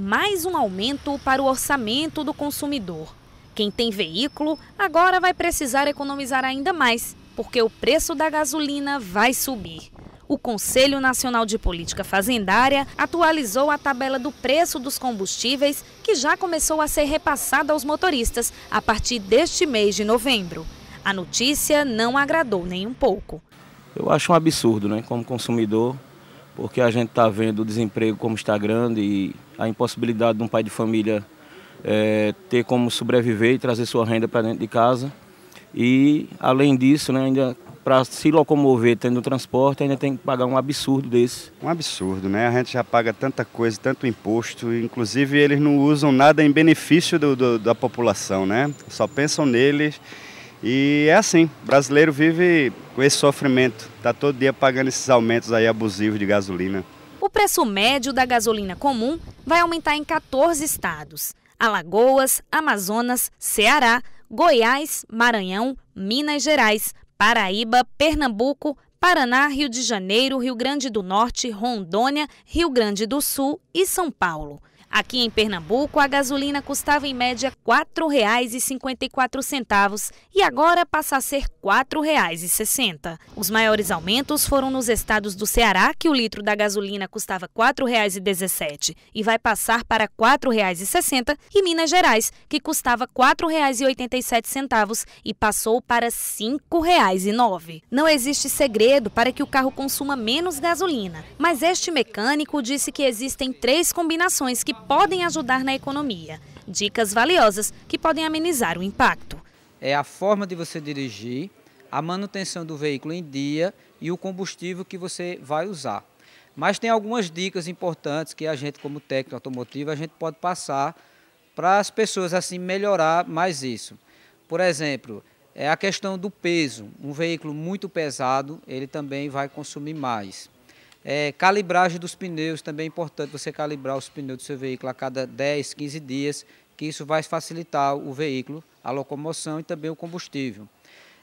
mais um aumento para o orçamento do consumidor. Quem tem veículo agora vai precisar economizar ainda mais, porque o preço da gasolina vai subir. O Conselho Nacional de Política Fazendária atualizou a tabela do preço dos combustíveis, que já começou a ser repassada aos motoristas a partir deste mês de novembro. A notícia não agradou nem um pouco. Eu acho um absurdo, né? Como consumidor, porque a gente está vendo o desemprego como está grande e a impossibilidade de um pai de família é, ter como sobreviver e trazer sua renda para dentro de casa. E, além disso, né, ainda para se locomover tendo transporte, ainda tem que pagar um absurdo desse. Um absurdo, né? A gente já paga tanta coisa, tanto imposto, inclusive eles não usam nada em benefício do, do, da população, né? Só pensam neles e é assim, o brasileiro vive com esse sofrimento, está todo dia pagando esses aumentos aí abusivos de gasolina. O preço médio da gasolina comum vai aumentar em 14 estados: Alagoas, Amazonas, Ceará, Goiás, Maranhão, Minas Gerais, Paraíba, Pernambuco, Paraná, Rio de Janeiro, Rio Grande do Norte, Rondônia, Rio Grande do Sul e São Paulo. Aqui em Pernambuco, a gasolina custava em média R$ 4,54 e agora passa a ser R$ 4,60. Os maiores aumentos foram nos estados do Ceará, que o litro da gasolina custava R$ 4,17 e vai passar para R$ 4,60, e Minas Gerais, que custava R$ 4,87 e passou para R$ 5,09. Não existe segredo para que o carro consuma menos gasolina, mas este mecânico disse que existem três combinações que podem ajudar na economia. Dicas valiosas que podem amenizar o impacto. É a forma de você dirigir, a manutenção do veículo em dia e o combustível que você vai usar. Mas tem algumas dicas importantes que a gente, como técnico automotivo, a gente pode passar para as pessoas assim melhorar mais isso. Por exemplo, é a questão do peso. Um veículo muito pesado, ele também vai consumir mais. É, calibragem dos pneus também é importante você calibrar os pneus do seu veículo a cada 10, 15 dias, que isso vai facilitar o veículo, a locomoção e também o combustível.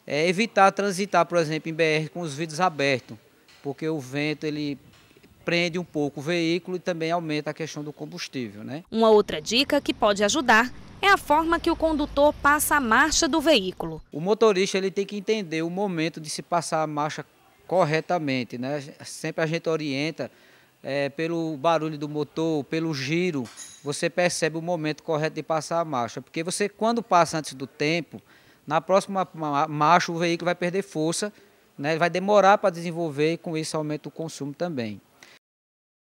É, evitar transitar, por exemplo, em BR com os vidros abertos, porque o vento ele prende um pouco o veículo e também aumenta a questão do combustível. Né? Uma outra dica que pode ajudar é a forma que o condutor passa a marcha do veículo. O motorista ele tem que entender o momento de se passar a marcha corretamente, né? Sempre a gente orienta é, pelo barulho do motor, pelo giro, você percebe o momento correto de passar a marcha, porque você quando passa antes do tempo, na próxima marcha o veículo vai perder força, né? Vai demorar para desenvolver e com isso aumenta o consumo também.